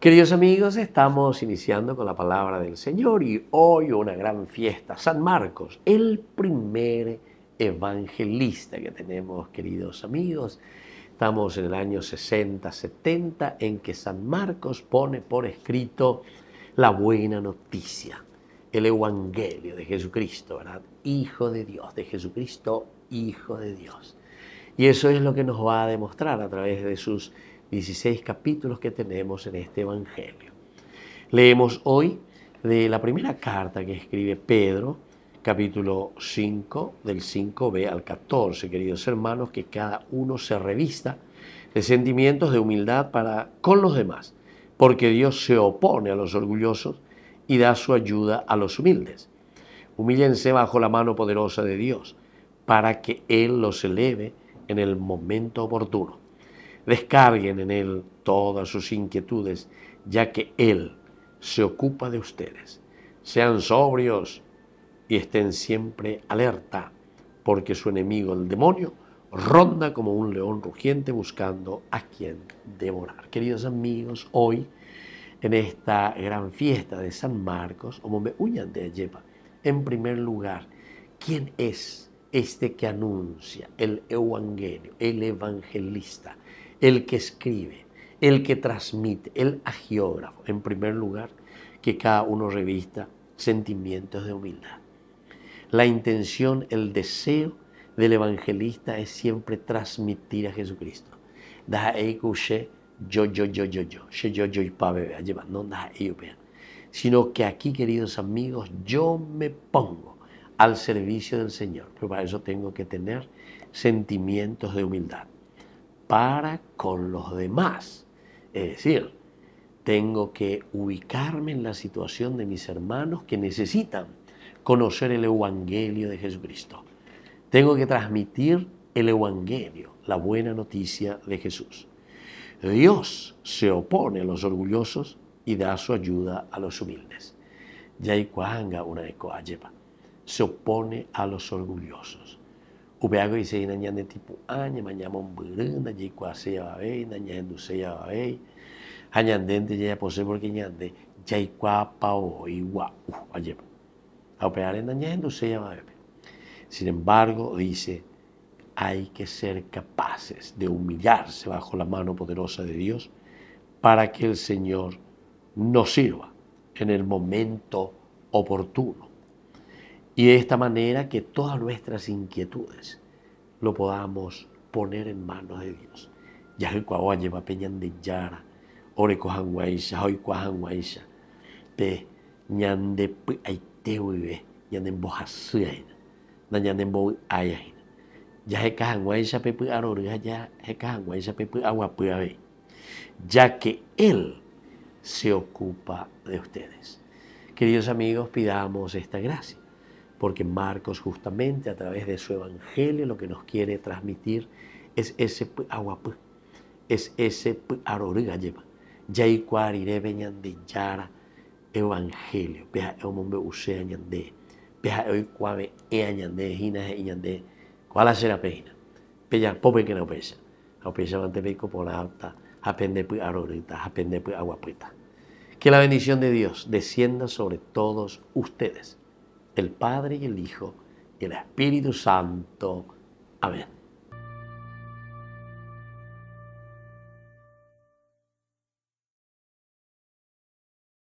Queridos amigos, estamos iniciando con la palabra del Señor y hoy una gran fiesta, San Marcos, el primer evangelista que tenemos, queridos amigos. Estamos en el año 60-70 en que San Marcos pone por escrito la buena noticia, el Evangelio de Jesucristo, ¿verdad? Hijo de Dios, de Jesucristo, Hijo de Dios. Y eso es lo que nos va a demostrar a través de sus 16 capítulos que tenemos en este Evangelio. Leemos hoy de la primera carta que escribe Pedro, capítulo 5, del 5b al 14, queridos hermanos, que cada uno se revista de sentimientos de humildad para con los demás, porque Dios se opone a los orgullosos y da su ayuda a los humildes. Humíllense bajo la mano poderosa de Dios, para que Él los eleve en el momento oportuno. Descarguen en Él todas sus inquietudes, ya que Él se ocupa de ustedes. Sean sobrios y estén siempre alerta, porque su enemigo, el demonio, ronda como un león rugiente buscando a quien devorar. Queridos amigos, hoy en esta gran fiesta de San Marcos, o me huyan de Ayepa, en primer lugar, ¿quién es este que anuncia el Evangelio, el evangelista? el que escribe, el que transmite, el agiógrafo, en primer lugar, que cada uno revista sentimientos de humildad. La intención, el deseo del evangelista es siempre transmitir a Jesucristo. sino que aquí, queridos amigos, yo me pongo al servicio del Señor, pero para eso tengo que tener sentimientos de humildad para con los demás. Es decir, tengo que ubicarme en la situación de mis hermanos que necesitan conocer el Evangelio de Jesucristo. Tengo que transmitir el Evangelio, la buena noticia de Jesús. Dios se opone a los orgullosos y da su ayuda a los humildes. Yaikuanga una de Se opone a los orgullosos. Ubeago dice, naña de tipo aña, mañana momburanda, yicuasea babei, naña a babei, añandente ya posee porque ñande, yaicua pao igua, ayepa. A operar en naña Sin embargo, dice, hay que ser capaces de humillarse bajo la mano poderosa de Dios para que el Señor nos sirva en el momento oportuno. Y de esta manera que todas nuestras inquietudes lo podamos poner en manos de Dios. Yajecuahua lleva peñan de yara, orecojan guaisha, hoicuajan guaisha, pe ñan de aitehuibe, ñan de bojasuaina, na ñan de pe Yajecajan guaisha pepe arorija, yajecajan guaisha pepe aguapuabe, ya que Él se ocupa de ustedes. Queridos amigos, pidamos esta gracia porque Marcos justamente a través de su evangelio lo que nos quiere transmitir es ese aguapú, es ese aroriga lleva, cuarire de yara evangelio, peja eomombe use añande, peja cuave e añande, Hina e añande, cuál será pejina, peja pope que no pesa, no pesa mantepeco por la alta, apende puy arorita, apende puy aguapuita. Que la bendición de Dios descienda sobre todos ustedes el Padre y el Hijo y el Espíritu Santo. Amén.